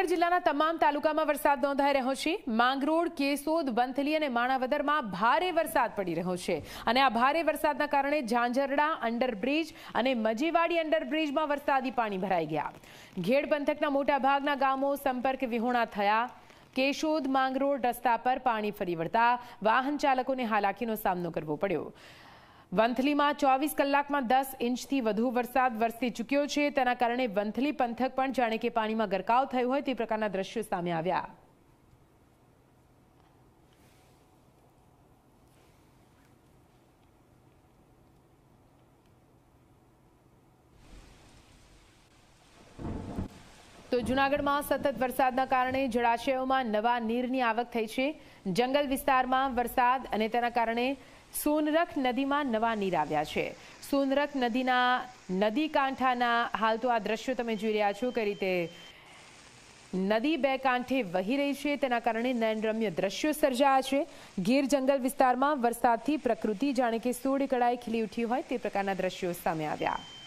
જૂનાગઢ જિલ્લાના તમામ તાલુકામાં વરસાદ નોંધાઈ રહ્યો છે માંગરોળ કેસોદ વંથલી અને માણાવદરમાં ભારે વરસાદ પડી રહ્યો છે અને આ ભારે વરસાદના કારણે ઝાંઝરડા અંડરબ્રિજ અને મજીવાડી અંડરબ્રિજમાં વરસાદી પાણી ભરાઈ ગયા ઘેડ પંથકના મોટાભાગના ગામો સંપર્ક વિહોણા થયા કેશોદ માંગરોળ રસ્તા પર પાણી ફરી વળતા વાહન ચાલકોને હાલાકીનો સામનો કરવો પડ્યો વંથલીમાં ચોવીસ કલાકમાં દસ ઇંચથી વધુ વરસાદ વરસી ચૂક્યો છે તેના કારણે વંથલી પંથક પણ જાણે કે પાણીમાં ગરકાવ થયો હોય તે પ્રકારના દ્રશ્યો સામે આવ્યા તો જૂનાગઢમાં સતત વરસાદના કારણે જળાશયોમાં નવા નીરની આવક થઈ છે જંગલ વિસ્તારમાં વરસાદ અને તેના કારણે સોનરખ નદીમાં નવા નીર આવ્યા છે સોનરખ નદીના નદી કાંઠાના હાલ તો આ દ્રશ્યો તમે જોઈ રહ્યા છો કઈ રીતે નદી બે કાંઠે વહી રહી છે તેના કારણે નયનરમ્ય દ્રશ્યો સર્જાયા છે ગીર જંગલ વિસ્તારમાં વરસાદથી પ્રકૃતિ જાણે કે સોળ કળાએ ખીલી ઉઠી હોય તે પ્રકારના દ્રશ્યો સામે આવ્યા